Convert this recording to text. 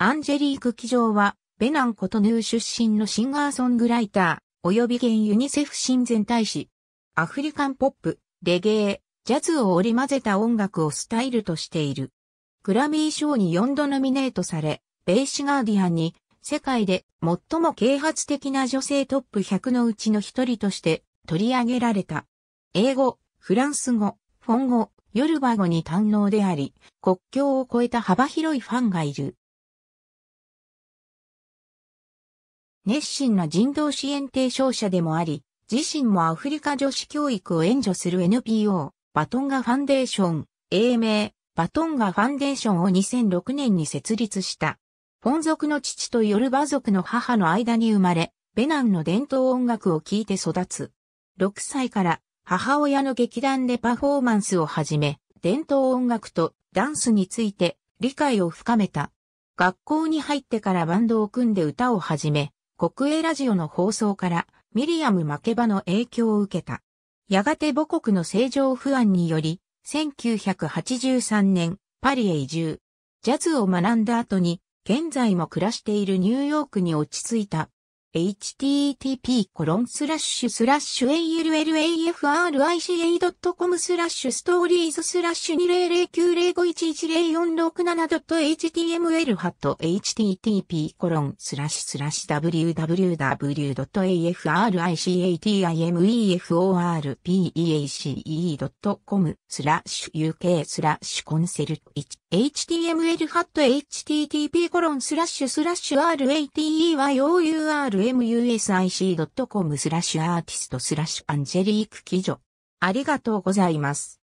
アンジェリーク・キジョーは、ベナン・コトヌー出身のシンガーソングライター、及び現ユニセフ親善大使。アフリカンポップ、レゲエ、ジャズを織り交ぜた音楽をスタイルとしている。グラミー賞に4度ノミネートされ、ベイシガーディアンに、世界で最も啓発的な女性トップ100のうちの一人として取り上げられた。英語、フランス語、フォン語、ヨルバ語に堪能であり、国境を越えた幅広いファンがいる。熱心な人道支援提唱者でもあり、自身もアフリカ女子教育を援助する NPO、バトンガファンデーション、英名、バトンガファンデーションを2006年に設立した。本ン族の父とヨルバ族の母の間に生まれ、ベナンの伝統音楽を聴いて育つ。6歳から母親の劇団でパフォーマンスを始め、伝統音楽とダンスについて理解を深めた。学校に入ってからバンドを組んで歌を始め、国営ラジオの放送からミリアム・マケバの影響を受けた。やがて母国の政情不安により、1983年、パリへ移住。ジャズを学んだ後に、現在も暮らしているニューヨークに落ち着いた http コロンスラッシュスラッシュ allafrica.com スラッシュストーリーズスラッシュ 2009051104667.html ハット http コロンスラッシュスラッシュ www.africatimeforpeace.com スラッシュ uk スラッシュコンセル1 html-http://rateyourmusic.com スラッシュアーティストスラッシュアンジェリーク記事ありがとうございます。